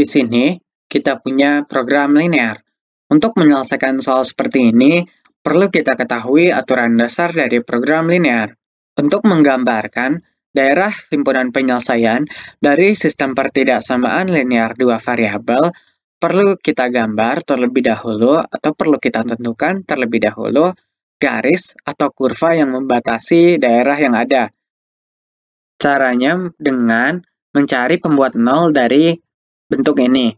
Di sini, kita punya program linear. Untuk menyelesaikan soal seperti ini, perlu kita ketahui aturan dasar dari program linear. Untuk menggambarkan, daerah himpunan penyelesaian dari sistem pertidaksamaan linear dua variabel perlu kita gambar terlebih dahulu atau perlu kita tentukan terlebih dahulu garis atau kurva yang membatasi daerah yang ada. Caranya dengan mencari pembuat nol dari bentuk ini.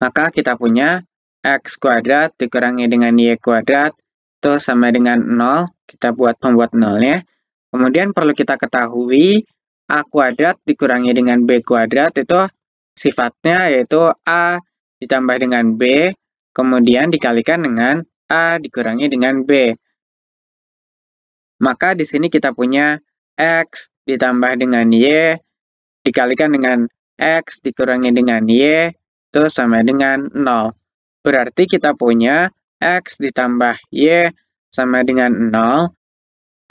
Maka kita punya x kuadrat dikurangi dengan y kuadrat itu sama dengan 0. Kita buat pembuat nolnya. Kemudian perlu kita ketahui a kuadrat dikurangi dengan b kuadrat itu sifatnya yaitu a ditambah dengan b kemudian dikalikan dengan a dikurangi dengan b. Maka di sini kita punya x ditambah dengan y dikalikan dengan X dikurangi dengan Y itu sama dengan 0. Berarti kita punya X ditambah Y sama dengan 0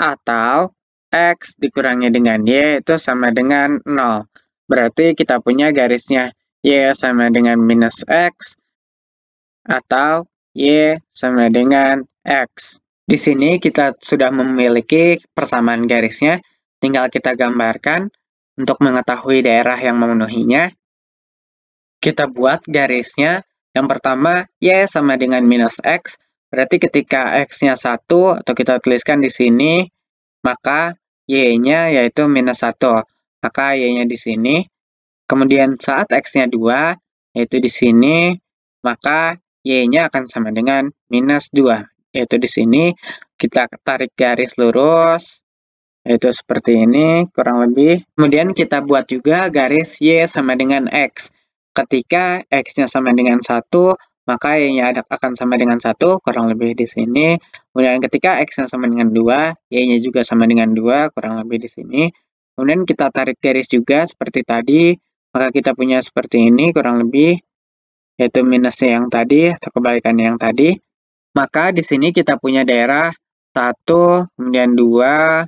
atau X dikurangi dengan Y itu sama dengan 0. Berarti kita punya garisnya Y sama dengan minus X atau Y sama dengan X. Di sini kita sudah memiliki persamaan garisnya, tinggal kita gambarkan untuk mengetahui daerah yang memenuhinya, kita buat garisnya. Yang pertama, Y sama dengan minus X. Berarti ketika X-nya 1, atau kita tuliskan di sini, maka Y-nya yaitu minus 1. Maka Y-nya di sini. Kemudian saat X-nya 2, yaitu di sini, maka Y-nya akan sama dengan minus 2. Yaitu di sini, kita tarik garis lurus, yaitu seperti ini kurang lebih. Kemudian kita buat juga garis Y sama dengan X. Ketika X-nya sama dengan 1, maka Y-nya akan sama dengan 1 kurang lebih di sini. Kemudian ketika X-nya sama dengan 2, Y-nya juga sama dengan 2 kurang lebih di sini. Kemudian kita tarik garis juga seperti tadi, maka kita punya seperti ini kurang lebih, yaitu minusnya yang tadi atau kebalikannya yang tadi. Maka di sini kita punya daerah 1, kemudian 2,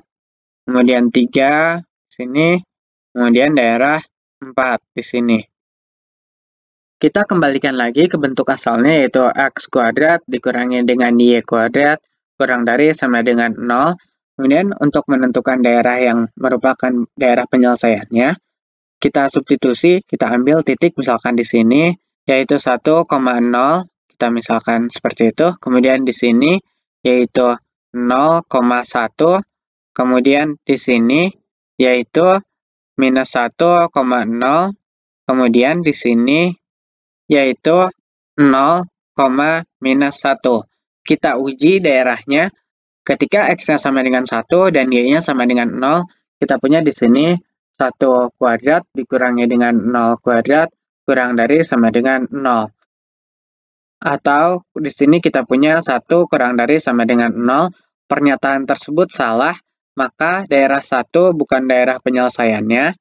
kemudian 3 sini, kemudian daerah 4 di sini. Kita kembalikan lagi ke bentuk asalnya yaitu x kuadrat dikurangi dengan y kuadrat kurang dari sama dengan 0. Kemudian untuk menentukan daerah yang merupakan daerah penyelesaiannya, kita substitusi, kita ambil titik misalkan di sini, yaitu 1,0, kita misalkan seperti itu. Kemudian di sini, yaitu 0,1, Kemudian di sini yaitu minus 1,0. Kemudian di sini yaitu 0, minus 1. Kita uji daerahnya ketika x-nya sama dengan 1 dan y-nya sama dengan 0. Kita punya di sini 1 kuadrat dikurangi dengan 0 kuadrat kurang dari sama dengan 0. Atau di sini kita punya 1 kurang dari sama dengan 0. Pernyataan tersebut salah maka daerah satu bukan daerah penyelesaiannya.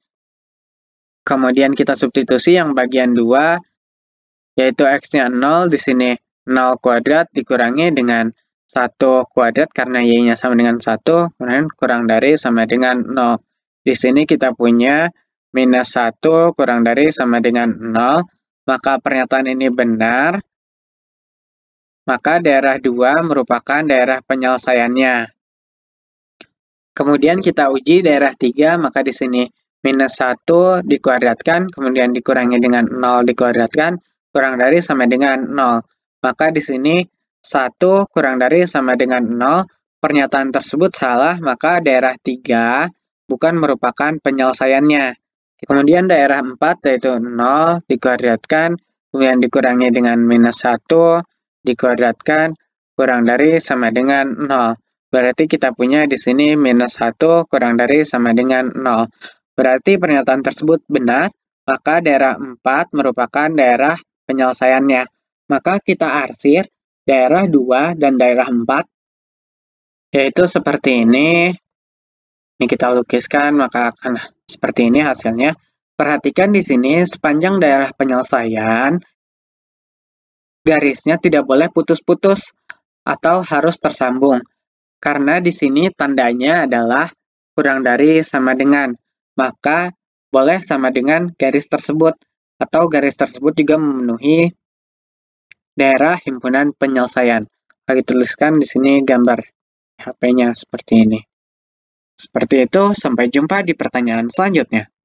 Kemudian kita substitusi yang bagian dua, yaitu x-nya 0, di sini 0 kuadrat dikurangi dengan 1 kuadrat karena y-nya sama dengan 1, kemudian kurang dari sama dengan 0. Di sini kita punya minus 1 kurang dari sama dengan 0, maka pernyataan ini benar. Maka daerah 2 merupakan daerah penyelesaiannya. Kemudian kita uji daerah 3, maka di sini minus 1 dikuadratkan, kemudian dikurangi dengan 0 dikuadratkan, kurang dari sama dengan 0. Maka di sini 1 kurang dari sama dengan 0, pernyataan tersebut salah, maka daerah 3 bukan merupakan penyelesaiannya. Kemudian daerah 4 yaitu 0 dikuadratkan, kemudian dikurangi dengan minus 1 dikuadratkan, kurang dari sama dengan 0. Berarti kita punya di sini minus 1 kurang dari sama dengan 0. Berarti pernyataan tersebut benar, maka daerah 4 merupakan daerah penyelesaiannya. Maka kita arsir daerah 2 dan daerah 4, yaitu seperti ini. Ini kita lukiskan, maka akan seperti ini hasilnya. Perhatikan di sini, sepanjang daerah penyelesaian, garisnya tidak boleh putus-putus atau harus tersambung. Karena di sini tandanya adalah kurang dari sama dengan, maka boleh sama dengan garis tersebut, atau garis tersebut juga memenuhi daerah himpunan penyelesaian. Lagi tuliskan di sini gambar HP-nya seperti ini. Seperti itu, sampai jumpa di pertanyaan selanjutnya.